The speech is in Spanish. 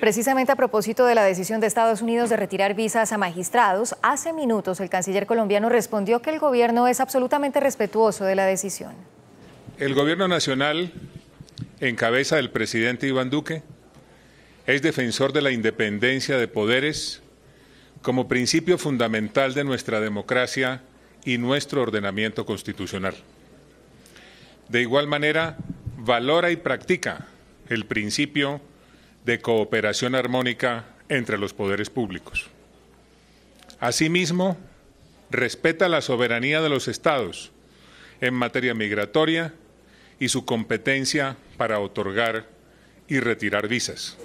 Precisamente a propósito de la decisión de Estados Unidos de retirar visas a magistrados, hace minutos el canciller colombiano respondió que el gobierno es absolutamente respetuoso de la decisión. El gobierno nacional, en cabeza del presidente Iván Duque, es defensor de la independencia de poderes como principio fundamental de nuestra democracia y nuestro ordenamiento constitucional. De igual manera, valora y practica el principio de cooperación armónica entre los poderes públicos. Asimismo, respeta la soberanía de los Estados en materia migratoria y su competencia para otorgar y retirar visas.